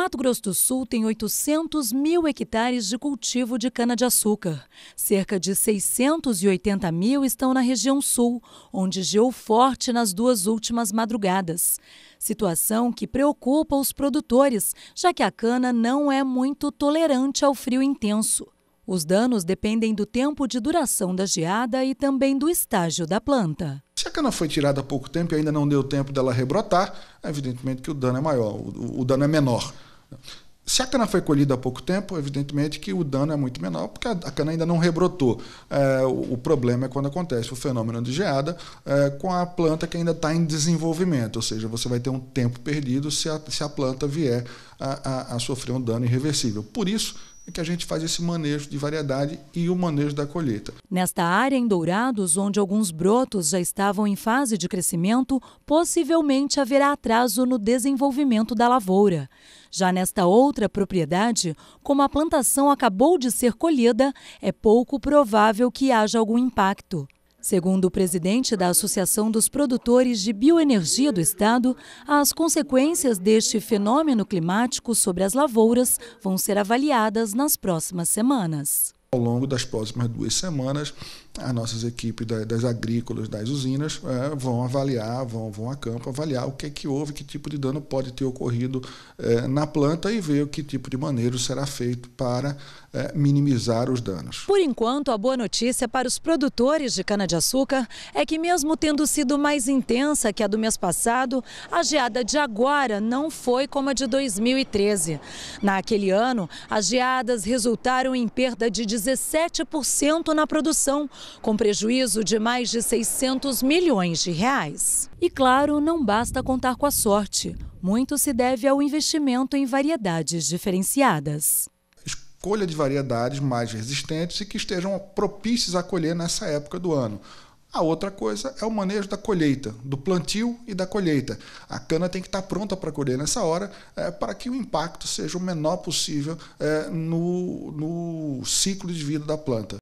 Mato Grosso do Sul tem 800 mil hectares de cultivo de cana-de-açúcar. Cerca de 680 mil estão na região sul, onde geou forte nas duas últimas madrugadas. Situação que preocupa os produtores, já que a cana não é muito tolerante ao frio intenso. Os danos dependem do tempo de duração da geada e também do estágio da planta. Se a cana foi tirada há pouco tempo e ainda não deu tempo dela rebrotar, evidentemente que o dano é maior, o, o dano é menor. Se a cana foi colhida há pouco tempo, evidentemente que o dano é muito menor, porque a cana ainda não rebrotou. É, o, o, problema é quando acontece o fenômeno de geada é, com a planta que ainda está em desenvolvimento, ou seja, você vai ter um tempo perdido se a, se a planta vier a, a, a sofrer um dano irreversível. Por isso, é que a gente faz esse manejo de variedade e o manejo da colheita. Nesta área em Dourados, onde alguns brotos já estavam em fase de crescimento, possivelmente haverá atraso no desenvolvimento da lavoura. Já nesta outra propriedade, como a plantação acabou de ser colhida, é pouco provável que haja algum impacto. Segundo o presidente da Associação dos Produtores de Bioenergia do Estado, as consequências deste fenômeno climático sobre as lavouras vão ser avaliadas nas próximas semanas ao longo das próximas duas semanas, as nossas equipes das agrícolas, das usinas, é, vão avaliar, vão, vão a campo avaliar o que é que houve, que tipo de dano pode ter ocorrido é, na planta e ver o que tipo de maneiro será feito para é, minimizar os danos. Por enquanto, a boa notícia para os produtores de cana-de-açúcar é que, mesmo tendo sido mais intensa que a do mês passado, a geada de agora não foi como a de 2013. Naquele ano, as geadas resultaram em perda de 17% na produção, com prejuízo de mais de 600 milhões de reais. E claro, não basta contar com a sorte. Muito se deve ao investimento em variedades diferenciadas escolha de variedades mais resistentes e que estejam propícias a colher nessa época do ano. A outra coisa é o manejo da colheita, do plantio e da colheita. A cana tem que estar pronta para colher nessa hora, é, para que o impacto seja o menor possível é, no, no ciclo de vida da planta.